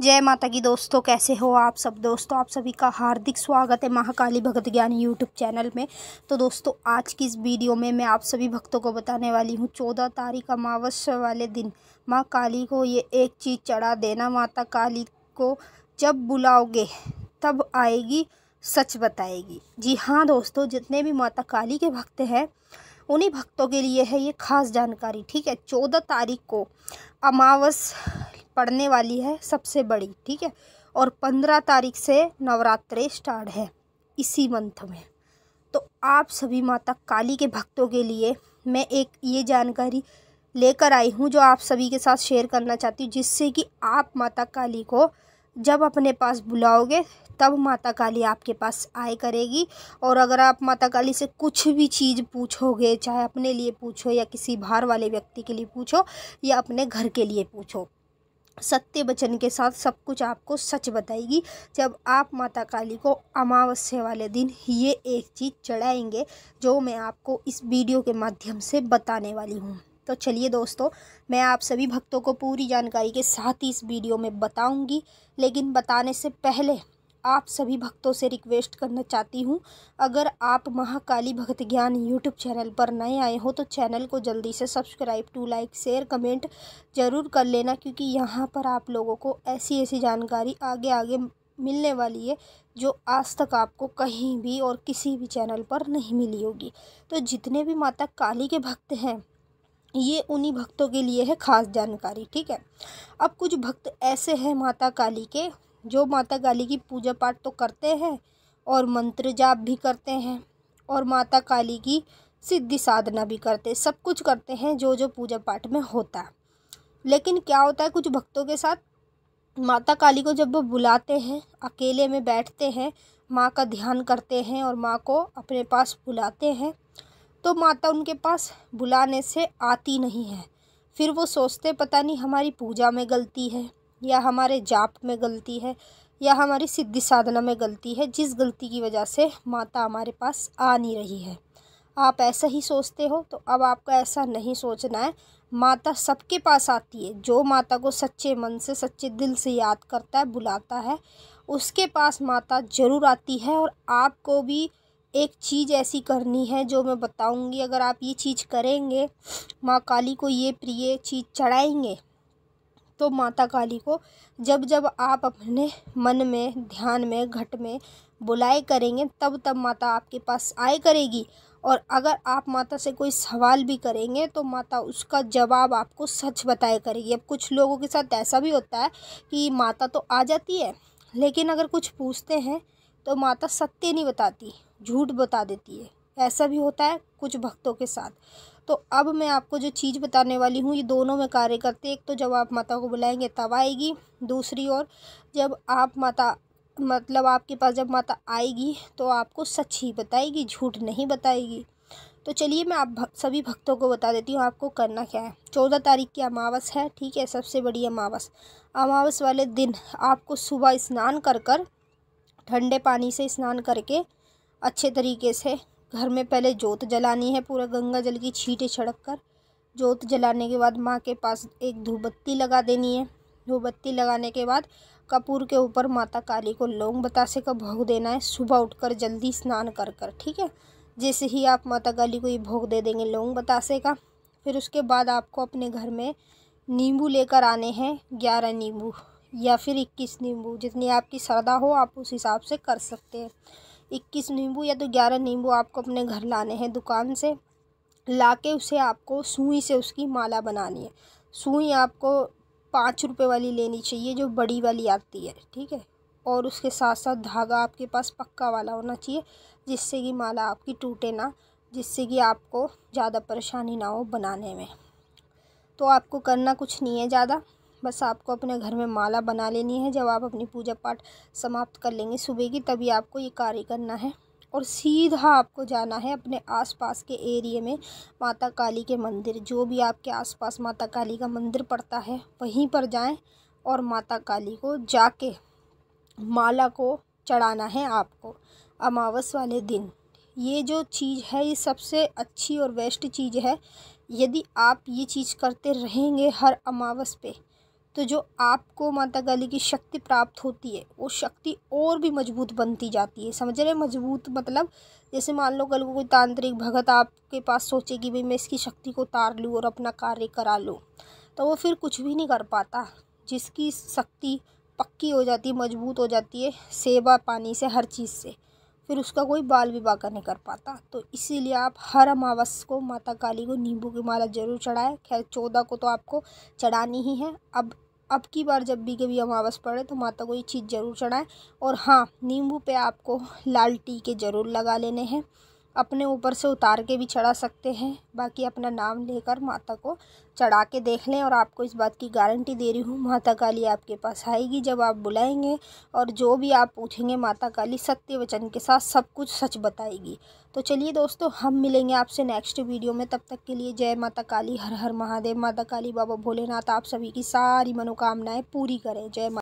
जय माता की दोस्तों कैसे हो आप सब दोस्तों आप सभी का हार्दिक स्वागत है महाकाली भगत ज्ञान यूट्यूब चैनल में तो दोस्तों आज की इस वीडियो में मैं आप सभी भक्तों को बताने वाली हूँ चौदह तारीख अमावस्या वाले दिन माँ काली को ये एक चीज़ चढ़ा देना माता काली को जब बुलाओगे तब आएगी सच बताएगी जी हाँ दोस्तों जितने भी माता काली के भक्त हैं उन्हीं भक्तों के लिए है ये खास जानकारी ठीक है चौदह तारीख को अमावस पड़ने वाली है सबसे बड़ी ठीक है और पंद्रह तारीख से नवरात्रे स्टार्ट है इसी मंथ में तो आप सभी माता काली के भक्तों के लिए मैं एक ये जानकारी लेकर आई हूँ जो आप सभी के साथ शेयर करना चाहती हूँ जिससे कि आप माता काली को जब अपने पास बुलाओगे तब माता काली आपके पास आए करेगी और अगर आप माता काली से कुछ भी चीज़ पूछोगे चाहे अपने लिए पूछो या किसी बाहर वाले व्यक्ति के लिए पूछो या अपने घर के लिए पूछो सत्य वचन के साथ सब कुछ आपको सच बताएगी जब आप माता काली को अमावस्या वाले दिन ये एक चीज़ चढ़ाएंगे जो मैं आपको इस वीडियो के माध्यम से बताने वाली हूँ तो चलिए दोस्तों मैं आप सभी भक्तों को पूरी जानकारी के साथ ही इस वीडियो में बताऊंगी लेकिन बताने से पहले आप सभी भक्तों से रिक्वेस्ट करना चाहती हूँ अगर आप महाकाली भक्त ज्ञान यूट्यूब चैनल पर नए आए हो तो चैनल को जल्दी से subscribe to like share comment ज़रूर कर लेना क्योंकि यहाँ पर आप लोगों को ऐसी ऐसी जानकारी आगे आगे मिलने वाली है जो आज तक आपको कहीं भी और किसी भी चैनल पर नहीं मिली होगी तो जितने भी माता काली के भक्त हैं ये उन्हीं भक्तों के लिए है खास जानकारी ठीक है अब कुछ भक्त ऐसे हैं माता काली के जो माता काली की पूजा पाठ तो करते हैं और मंत्र जाप भी करते हैं और माता काली की सिद्धि साधना भी करते सब कुछ करते हैं जो जो पूजा पाठ में होता है लेकिन क्या होता है कुछ भक्तों के साथ माता काली को जब वो बुलाते हैं अकेले में बैठते हैं माँ का ध्यान करते हैं और माँ को अपने पास बुलाते हैं तो माता उनके पास बुलाने से आती नहीं है फिर वो सोचते पता नहीं हमारी पूजा में गलती है या हमारे जाप में गलती है या हमारी सिद्धि साधना में गलती है जिस गलती की वजह से माता हमारे पास आ नहीं रही है आप ऐसा ही सोचते हो तो अब आपका ऐसा नहीं सोचना है माता सबके पास आती है जो माता को सच्चे मन से सच्चे दिल से याद करता है बुलाता है उसके पास माता ज़रूर आती है और आपको भी एक चीज़ ऐसी करनी है जो मैं बताऊंगी अगर आप ये चीज़ करेंगे माँ काली को ये प्रिय चीज़ चढ़ाएंगे तो माता काली को जब जब आप अपने मन में ध्यान में घट में बुलाए करेंगे तब तब माता आपके पास आए करेगी और अगर आप माता से कोई सवाल भी करेंगे तो माता उसका जवाब आपको सच बताया करेगी अब कुछ लोगों के साथ ऐसा भी होता है कि माता तो आ जाती है लेकिन अगर कुछ पूछते हैं तो माता सत्य नहीं बताती झूठ बता देती है ऐसा भी होता है कुछ भक्तों के साथ तो अब मैं आपको जो चीज़ बताने वाली हूँ ये दोनों में कार्य करते एक तो जब आप माता को बुलाएंगे तब आएगी दूसरी ओर जब आप माता मतलब आपके पास जब माता आएगी तो आपको सच ही बताएगी झूठ नहीं बताएगी तो चलिए मैं आप भग, सभी भक्तों को बता देती हूँ आपको करना क्या है चौदह तारीख की अमावस है ठीक है सबसे बड़ी अमावस अमावस वाले दिन आपको सुबह स्नान कर कर ठंडे पानी से स्नान करके अच्छे तरीके से घर में पहले जोत जलानी है पूरा गंगा जल की छीटे छिड़क कर जोत जलाने के बाद माँ के पास एक धूपबत्ती लगा देनी है धूपबत्ती लगाने के बाद कपूर के ऊपर माता काली को लौंग बतासे का भोग देना है सुबह उठकर जल्दी स्नान कर कर ठीक है जैसे ही आप माता काली को ये भोग दे देंगे लौंग बतासे का फिर उसके बाद आपको अपने घर में नींबू लेकर आने हैं ग्यारह नींबू या फिर इक्कीस नींबू जितनी आपकी श्रद्धा हो आप उस हिसाब से कर सकते हैं इक्कीस नींबू या तो ग्यारह नींबू आपको अपने घर लाने हैं दुकान से ला के उसे आपको सुई से उसकी माला बनानी है सुई आपको पाँच रुपये वाली लेनी चाहिए जो बड़ी वाली आती है ठीक है और उसके साथ साथ धागा आपके पास पक्का वाला होना चाहिए जिससे कि माला आपकी टूटे ना जिससे कि आपको ज़्यादा परेशानी ना हो बनाने में तो आपको करना कुछ नहीं है ज़्यादा बस आपको अपने घर में माला बना लेनी है जब आप अपनी पूजा पाठ समाप्त कर लेंगे सुबह की तभी आपको ये कार्य करना है और सीधा आपको जाना है अपने आसपास के एरिए में माता काली के मंदिर जो भी आपके आसपास माता काली का मंदिर पड़ता है वहीं पर जाएं और माता काली को जाके माला को चढ़ाना है आपको अमावस वाले दिन ये जो चीज़ है ये सबसे अच्छी और बेस्ट चीज़ है यदि आप ये चीज़ करते रहेंगे हर अमावस पे तो जो आपको माता काली की शक्ति प्राप्त होती है वो शक्ति और भी मजबूत बनती जाती है समझ रहे मजबूत मतलब जैसे मान लो कल को कोई तांत्रिक भगत आपके पास सोचे कि भाई मैं इसकी शक्ति को उतार लूँ और अपना कार्य करा लूँ तो वो फिर कुछ भी नहीं कर पाता जिसकी शक्ति पक्की हो जाती है मजबूत हो जाती है सेवा पानी से हर चीज़ से फिर उसका कोई बाल विवाह का नहीं कर पाता तो इसीलिए आप हर अमावस को माता काली को नींबू की माला ज़रूर चढ़ाएं खैर चौदह को तो आपको चढ़ानी ही है अब अब की बार जब भी कभी अमावस पड़े तो माता को ये चीज़ ज़रूर चढ़ाएं और हाँ नींबू पे आपको लाल टी के ज़रूर लगा लेने हैं अपने ऊपर से उतार के भी चढ़ा सकते हैं बाकी अपना नाम लेकर माता को चढ़ा के देख लें और आपको इस बात की गारंटी दे रही हूँ माता काली आपके पास आएगी जब आप बुलाएंगे और जो भी आप पूछेंगे माता काली सत्य वचन के साथ सब कुछ सच बताएगी तो चलिए दोस्तों हम मिलेंगे आपसे नेक्स्ट वीडियो में तब तक के लिए जय माता काली हर हर महादेव माता काली बाबा भोलेनाथ आप सभी की सारी मनोकामनाएँ पूरी करें जय